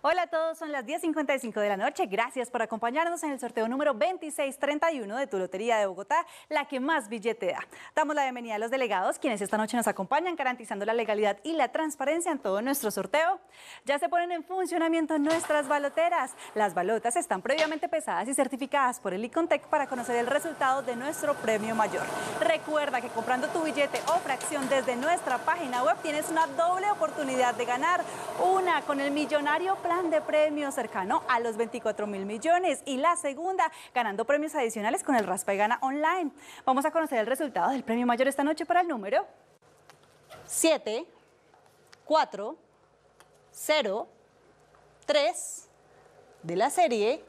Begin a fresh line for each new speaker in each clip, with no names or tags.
Hola a todos, son las 10.55 de la noche. Gracias por acompañarnos en el sorteo número 2631 de tu Lotería de Bogotá, la que más billete da. Damos la bienvenida a los delegados, quienes esta noche nos acompañan garantizando la legalidad y la transparencia en todo nuestro sorteo. Ya se ponen en funcionamiento nuestras baloteras. Las balotas están previamente pesadas y certificadas por el Icontec para conocer el resultado de nuestro premio mayor. Recuerda que comprando tu billete o fracción desde nuestra página web tienes una doble oportunidad de ganar. Una con el millonario de premios cercano a los 24 mil millones y la segunda ganando premios adicionales con el Raspa y Gana Online. Vamos a conocer el resultado del premio mayor esta noche para el número 7, 4, 0, 3 de la serie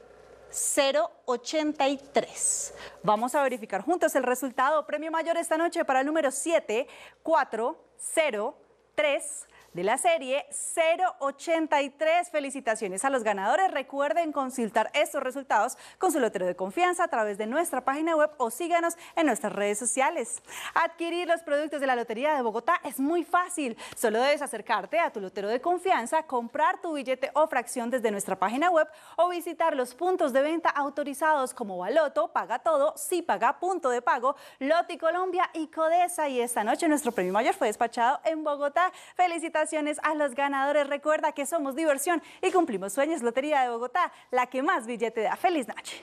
083. Vamos a verificar juntos el resultado. Premio mayor esta noche para el número 7, 4, 0, 3, de la serie 083. Felicitaciones a los ganadores. Recuerden consultar estos resultados con su lotero de confianza a través de nuestra página web o síganos en nuestras redes sociales. Adquirir los productos de la Lotería de Bogotá es muy fácil. Solo debes acercarte a tu lotero de confianza, comprar tu billete o fracción desde nuestra página web o visitar los puntos de venta autorizados como Baloto, Paga Todo, Si Paga Punto de Pago, Loti Colombia y Codesa. Y esta noche nuestro premio mayor fue despachado en Bogotá. Felicitaciones a los ganadores. Recuerda que somos diversión y cumplimos sueños. Lotería de Bogotá, la que más billete da. ¡Feliz noche!